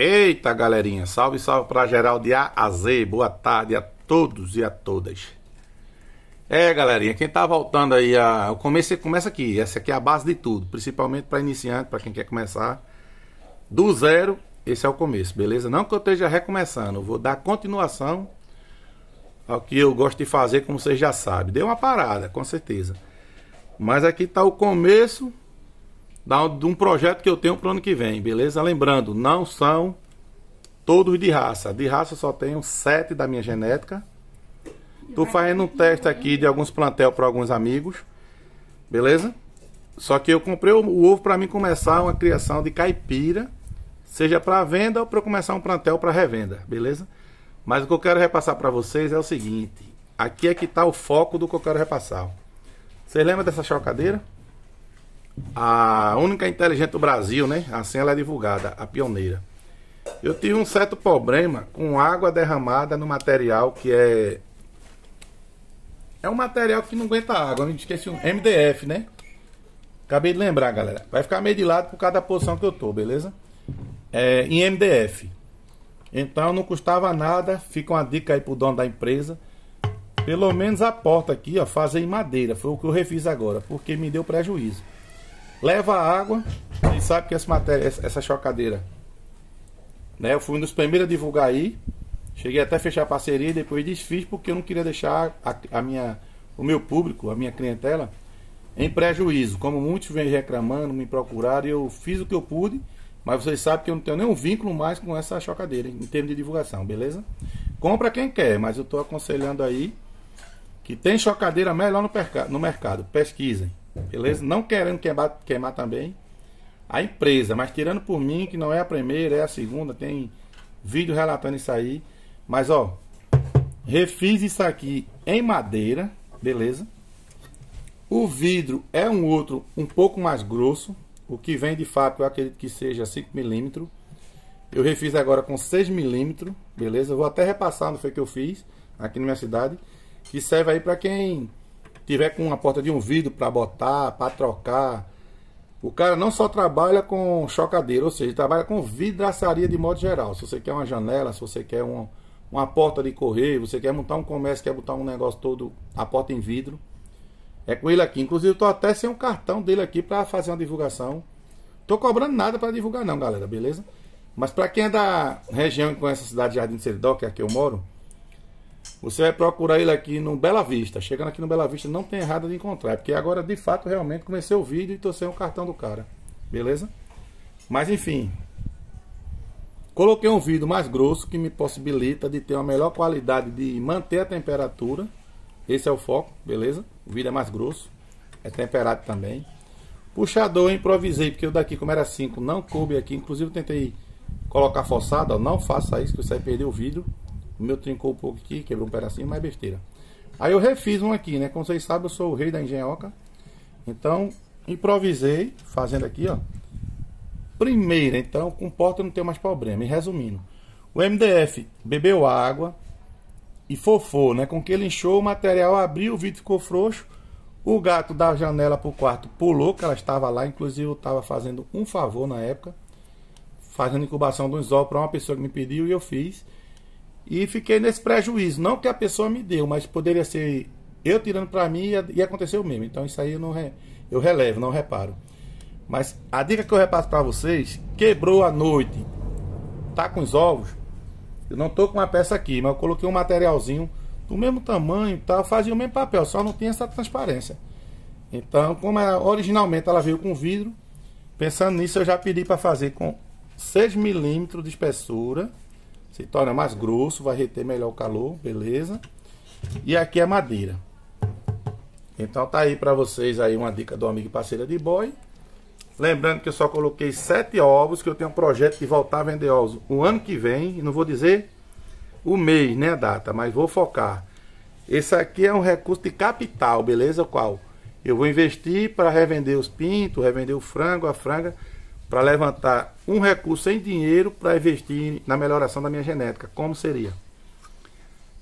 Eita galerinha, salve, salve para geral de A a Z, boa tarde a todos e a todas. É galerinha, quem tá voltando aí, a... o começo começa aqui, essa aqui é a base de tudo, principalmente para iniciante, para quem quer começar do zero, esse é o começo, beleza? Não que eu esteja recomeçando, eu vou dar continuação ao que eu gosto de fazer, como vocês já sabem. Deu uma parada, com certeza. Mas aqui tá o começo de um projeto que eu tenho para o ano que vem, beleza? Lembrando, não são todos de raça. De raça só tenho sete da minha genética. Tô fazendo um teste aqui né? de alguns plantel para alguns amigos, beleza? Só que eu comprei o, o ovo para mim começar uma criação de caipira, seja para venda ou para começar um plantel para revenda, beleza? Mas o que eu quero repassar para vocês é o seguinte: aqui é que está o foco do que eu quero repassar. Vocês lembram dessa chocadeira? a única inteligente do Brasil, né? Assim ela é divulgada, a pioneira. Eu tive um certo problema com água derramada no material que é. É um material que não aguenta água, me esqueci, um MDF, né? Acabei de lembrar, galera. Vai ficar meio de lado por causa da posição que eu tô, beleza? É, em MDF. Então não custava nada, fica uma dica aí pro dono da empresa. Pelo menos a porta aqui, ó, fazer em madeira. Foi o que eu refiz agora, porque me deu prejuízo leva a água e sabe que essa matéria, essa chocadeira. Né? Eu fui um dos primeiros a divulgar aí. Cheguei até a fechar a parceria e depois desfiz porque eu não queria deixar a, a minha, o meu público, a minha clientela, em prejuízo. Como muitos vêm reclamando, me procuraram, eu fiz o que eu pude, mas vocês sabem que eu não tenho nenhum vínculo mais com essa chocadeira em termos de divulgação, beleza? Compra quem quer, mas eu estou aconselhando aí que tem chocadeira melhor no, no mercado. Pesquisem. Beleza? Não querendo queimar, queimar também a empresa, mas tirando por mim, que não é a primeira, é a segunda, tem vídeo relatando isso aí. Mas ó, refiz isso aqui em madeira, beleza? O vidro é um outro um pouco mais grosso, o que vem de fábrica eu acredito que seja 5 milímetros. Eu refiz agora com 6 milímetros, beleza? Eu vou até repassar no que eu fiz aqui na minha cidade, que serve aí para quem tiver com uma porta de um vidro para botar, para trocar. O cara não só trabalha com chocadeira, ou seja, trabalha com vidraçaria de modo geral. Se você quer uma janela, se você quer um, uma porta de correio, você quer montar um comércio, quer botar um negócio todo, a porta em vidro. É com ele aqui. Inclusive, eu tô até sem um cartão dele aqui para fazer uma divulgação. Tô cobrando nada para divulgar não, galera, beleza? Mas para quem é da região e conhece a cidade de Jardim Seridó, que é aqui eu moro, você vai procurar ele aqui no Bela Vista. Chegando aqui no Bela Vista, não tem errado de encontrar. Porque agora, de fato, realmente comecei o vídeo e torcei sem o cartão do cara. Beleza? Mas enfim. Coloquei um vidro mais grosso que me possibilita de ter uma melhor qualidade de manter a temperatura. Esse é o foco, beleza? O vidro é mais grosso. É temperado também. Puxador eu improvisei, porque o daqui, como era 5, não coube aqui. Inclusive, tentei colocar forçado. Ó, não faça isso, que você vai perder o vidro. O meu trincou um pouco aqui, quebrou um pedacinho, mas é besteira. Aí eu refiz um aqui, né? Como vocês sabem, eu sou o rei da engenhoca. Então, improvisei, fazendo aqui, ó. Primeira, então, com porta não tem mais problema. E resumindo, o MDF bebeu água e fofou, né? Com que ele encheu o material abriu, o vidro ficou frouxo. O gato da janela pro quarto pulou, que ela estava lá, inclusive eu estava fazendo um favor na época, fazendo incubação do isol para uma pessoa que me pediu e eu fiz. E fiquei nesse prejuízo, não que a pessoa me deu, mas poderia ser eu tirando para mim e aconteceu mesmo. Então isso aí eu não re, eu relevo, não reparo. Mas a dica que eu repasso para vocês, quebrou a noite, tá com os ovos. Eu não tô com uma peça aqui, mas eu coloquei um materialzinho do mesmo tamanho, tá fazia o mesmo papel, só não tinha essa transparência. Então, como ela, originalmente ela veio com vidro, pensando nisso eu já pedi para fazer com 6 milímetros de espessura se torna mais grosso, vai reter melhor o calor, beleza? E aqui é madeira. Então tá aí para vocês aí uma dica do amigo parceira de boi. Lembrando que eu só coloquei sete ovos, que eu tenho um projeto de voltar a vender ovos o ano que vem. Não vou dizer o mês, né, a data, mas vou focar. Esse aqui é um recurso de capital, beleza? Qual? Eu vou investir para revender os pintos, revender o frango, a franga para levantar um recurso em dinheiro para investir na melhoração da minha genética. Como seria?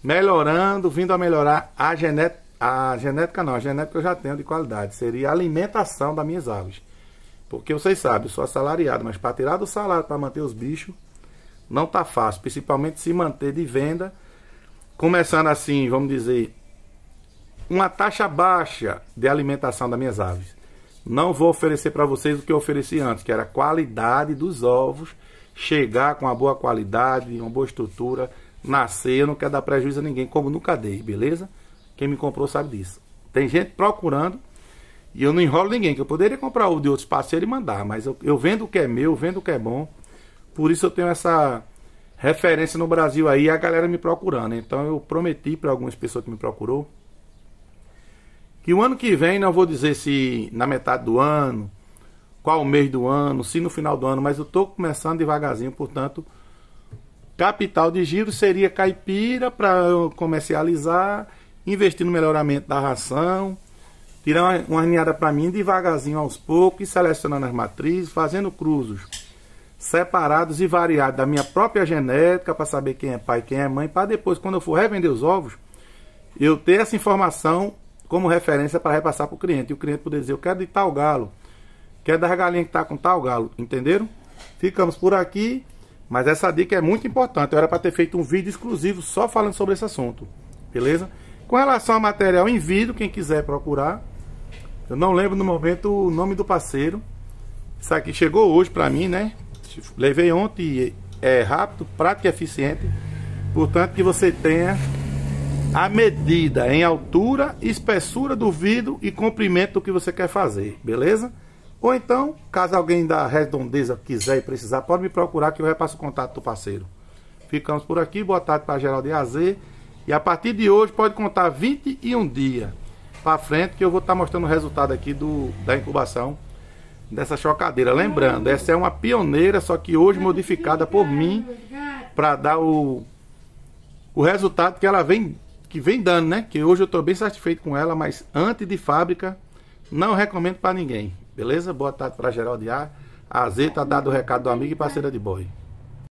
Melhorando, vindo a melhorar a genética. A genética não, a genética eu já tenho de qualidade. Seria a alimentação das minhas aves. Porque vocês sabem, eu sou assalariado, mas para tirar do salário para manter os bichos, não tá fácil. Principalmente se manter de venda. Começando assim, vamos dizer, uma taxa baixa de alimentação das minhas aves. Não vou oferecer para vocês o que eu ofereci antes, que era a qualidade dos ovos, chegar com uma boa qualidade, uma boa estrutura, nascer, eu não quero dar prejuízo a ninguém, como nunca dei, beleza? Quem me comprou sabe disso. Tem gente procurando e eu não enrolo ninguém, que eu poderia comprar o de outros parceiros e mandar, mas eu, eu vendo o que é meu, vendo o que é bom. Por isso eu tenho essa referência no Brasil aí, a galera me procurando. Então eu prometi para algumas pessoas que me procurou que o ano que vem, não vou dizer se na metade do ano, qual mês do ano, se no final do ano, mas eu estou começando devagarzinho, portanto, capital de giro seria caipira para comercializar, investir no melhoramento da ração, tirar uma, uma ninhada para mim devagarzinho aos poucos e selecionando as matrizes, fazendo cruzos separados e variados da minha própria genética para saber quem é pai, quem é mãe, para depois quando eu for revender os ovos, eu ter essa informação como referência para repassar para o cliente. E o cliente poder dizer, eu quero de tal galo, quero das galinhas que está com tal galo, entenderam? Ficamos por aqui, mas essa dica é muito importante. Eu era para ter feito um vídeo exclusivo só falando sobre esse assunto, beleza? Com relação ao material em quem quiser procurar, eu não lembro no momento o nome do parceiro. Isso aqui chegou hoje para mim, né? Levei ontem, é rápido, prático e eficiente. Portanto, que você tenha a medida em altura, espessura do vidro e comprimento do que você quer fazer, beleza? Ou então, caso alguém da redondeza quiser e precisar, pode me procurar que eu repasso o contato do parceiro. Ficamos por aqui, boa tarde para geral de Azer. E a partir de hoje pode contar 21 dias para frente que eu vou estar tá mostrando o resultado aqui do, da incubação dessa chocadeira. Lembrando, essa é uma pioneira, só que hoje modificada por mim para dar o, o resultado que ela vem que vem dando, né? Que hoje eu estou bem satisfeito com ela, mas antes de fábrica, não recomendo para ninguém. Beleza? Boa tarde para geral de ar. A Z tá dado o recado do amigo e parceira de boy.